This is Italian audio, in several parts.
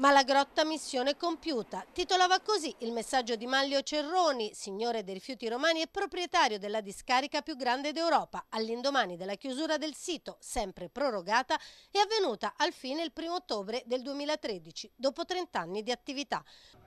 Ma la grotta missione compiuta. Titolava così il messaggio di Maglio Cerroni, signore dei rifiuti romani e proprietario della discarica più grande d'Europa, all'indomani della chiusura del sito, sempre prorogata, è avvenuta al fine il 1 ottobre del 2013, dopo 30 anni di attività.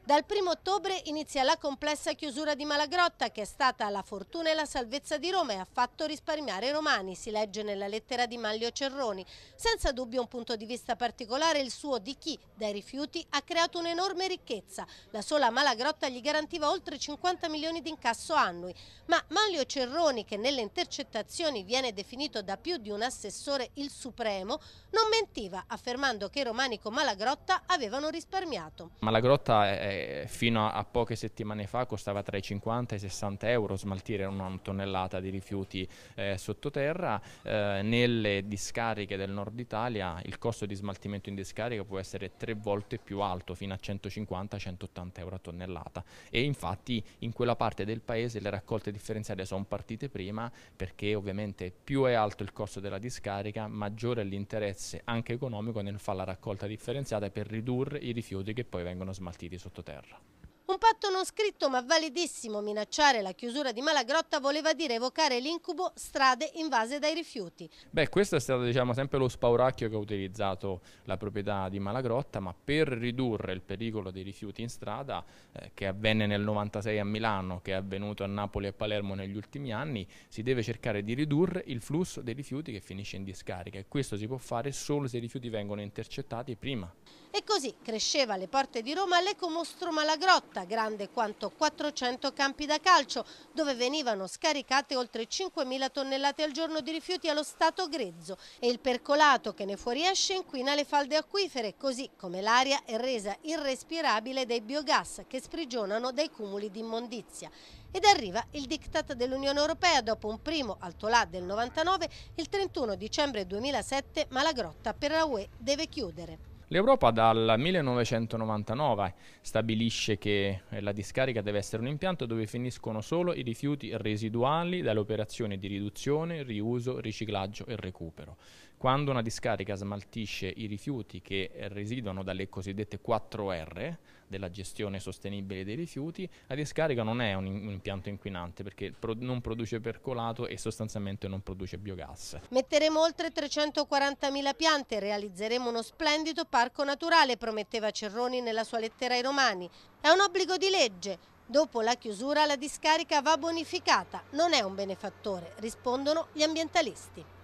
Dal 1 ottobre inizia la complessa chiusura di Malagrotta che è stata la fortuna e la salvezza di Roma e ha fatto risparmiare i romani, si legge nella lettera di Maglio Cerroni. Senza dubbio un punto di vista particolare il suo di chi dai rifiuti ha creato un'enorme ricchezza. La sola Malagrotta gli garantiva oltre 50 milioni di incasso annui. Ma Maglio Cerroni, che nelle intercettazioni viene definito da più di un assessore il supremo, non mentiva affermando che i romani con Malagrotta avevano risparmiato. Malagrotta è eh, fino a, a, poche settimane fa costava tra i 50 e i 60 euro smaltire una tonnellata di rifiuti eh, sottoterra, eh, nelle discariche del nord Italia il costo di smaltimento in discarica può essere tre volte più alto, fino a 150-180 euro a tonnellata e infatti in quella parte del paese le raccolte differenziate sono partite prima perché ovviamente più è alto il costo della discarica maggiore è l'interesse anche economico nel fare la raccolta differenziata per ridurre i rifiuti che poi vengono smaltiti sotto sottoterra. Un patto non scritto ma validissimo minacciare la chiusura di Malagrotta voleva dire evocare l'incubo strade invase dai rifiuti. Beh, questo è stato diciamo, sempre lo spauracchio che ha utilizzato la proprietà di Malagrotta, ma per ridurre il pericolo dei rifiuti in strada, eh, che avvenne nel 96 a Milano, che è avvenuto a Napoli e a Palermo negli ultimi anni, si deve cercare di ridurre il flusso dei rifiuti che finisce in discarica e questo si può fare solo se i rifiuti vengono intercettati prima. E così cresceva alle porte di Roma l'ecomostro Malagrotta frutta grande quanto 400 campi da calcio, dove venivano scaricate oltre 5.000 tonnellate al giorno di rifiuti allo stato grezzo e il percolato che ne fuoriesce inquina le falde acquifere, così come l'aria è resa irrespirabile dai biogas che sprigionano dai cumuli di immondizia. Ed arriva il diktat dell'Unione Europea. Dopo un primo altolà del 99, il 31 dicembre 2007 ma la grotta per la UE deve chiudere. L'Europa dal 1999 stabilisce che eh, la discarica deve essere un impianto dove finiscono solo i rifiuti residuali dalle operazioni di riduzione, riuso, riciclaggio e recupero. Quando una discarica smaltisce i rifiuti che residuano dalle cosiddette 4R della gestione sostenibile dei rifiuti, la discarica non è un, un impianto inquinante perché pro non produce percolato e sostanzialmente non produce biogas. Metteremo oltre 340.000 piante e realizzeremo uno splendido parco naturale, prometteva Cerroni nella sua lettera ai romani. È un obbligo di legge, Dopo la chiusura la discarica va bonificata, non è un benefattore, rispondono gli ambientalisti.